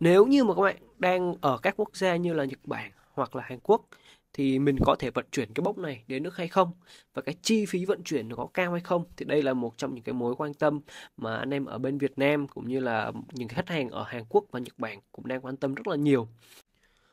nếu như mà các bạn đang ở các quốc gia như là Nhật Bản hoặc là Hàn Quốc thì mình có thể vận chuyển cái bốc này đến nước hay không và cái chi phí vận chuyển nó có cao hay không thì đây là một trong những cái mối quan tâm mà anh em ở bên Việt Nam cũng như là những khách hàng ở Hàn Quốc và Nhật Bản cũng đang quan tâm rất là nhiều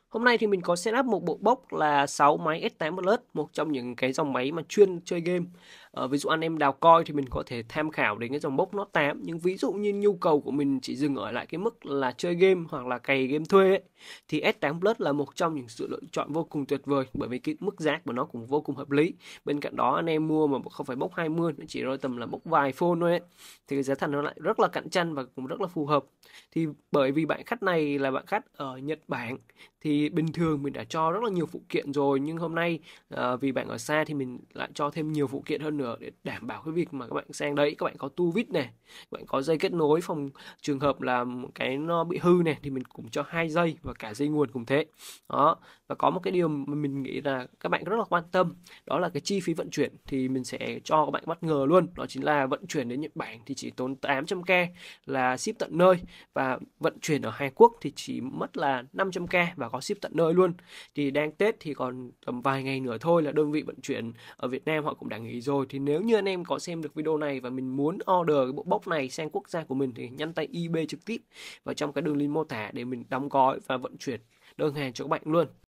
Hôm nay thì mình có setup một bộ bốc là 6 máy S8 Plus, một trong những cái dòng máy mà chuyên chơi game. À, ví dụ anh em đào coi thì mình có thể tham khảo đến cái dòng bốc Note 8, nhưng ví dụ như nhu cầu của mình chỉ dừng ở lại cái mức là chơi game hoặc là cày game thuê ấy, thì S8 Plus là một trong những sự lựa chọn vô cùng tuyệt vời bởi vì cái mức giá của nó cũng vô cùng hợp lý. Bên cạnh đó anh em mua mà không phải bốc 20, nó chỉ rơi tầm là bốc vài phone thôi ấy, thì cái giá thành nó lại rất là cạnh tranh và cũng rất là phù hợp. Thì bởi vì bạn khách này là bạn khách ở Nhật Bản thì bình thường mình đã cho rất là nhiều phụ kiện rồi nhưng hôm nay à, vì bạn ở xa thì mình lại cho thêm nhiều phụ kiện hơn nữa để đảm bảo cái việc mà các bạn sang đấy các bạn có tu vít này các bạn có dây kết nối phòng trường hợp là cái nó bị hư này thì mình cũng cho hai dây và cả dây nguồn cùng thế đó và có một cái điều mà mình nghĩ là các bạn rất là quan tâm đó là cái chi phí vận chuyển thì mình sẽ cho các bạn bất ngờ luôn đó chính là vận chuyển đến Nhật Bản thì chỉ tốn 800k là ship tận nơi và vận chuyển ở Hàn Quốc thì chỉ mất là 500k và có ship tận nơi luôn thì đang tết thì còn tầm vài ngày nữa thôi là đơn vị vận chuyển ở Việt Nam họ cũng đã nghỉ rồi thì nếu như anh em có xem được video này và mình muốn order cái bộ bốc này sang quốc gia của mình thì nhắn tay ib trực tiếp vào trong cái đường link mô tả để mình đóng gói và vận chuyển đơn hàng cho các bạn luôn